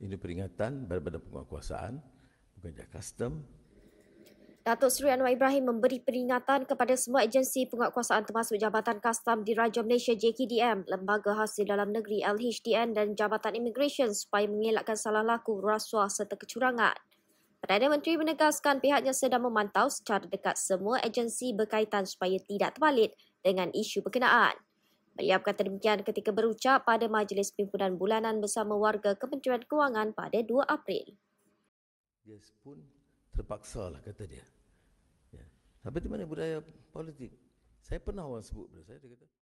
Ini peringatan daripada penguatkuasaan, pekerja custom. Datuk Seri Anwar Ibrahim memberi peringatan kepada semua agensi penguatkuasaan termasuk Jabatan Kastam Diraja Malaysia JKDM, Lembaga Hasil Dalam Negeri LHDN dan Jabatan Immigration supaya mengelakkan salah laku rasuah serta kecurangan. Perdana Menteri menegaskan pihaknya sedang memantau secara dekat semua agensi berkaitan supaya tidak terbalik dengan isu berkenaan. Beliau berkata demikian ketika berucap pada majlis pimpinan bulanan bersama warga Kementerian Kewangan pada 2 April. Gas pun terpaksa lah kata dia. Ya. Tapi di mana budaya politik? Saya pernah orang sebut pada saya, kata.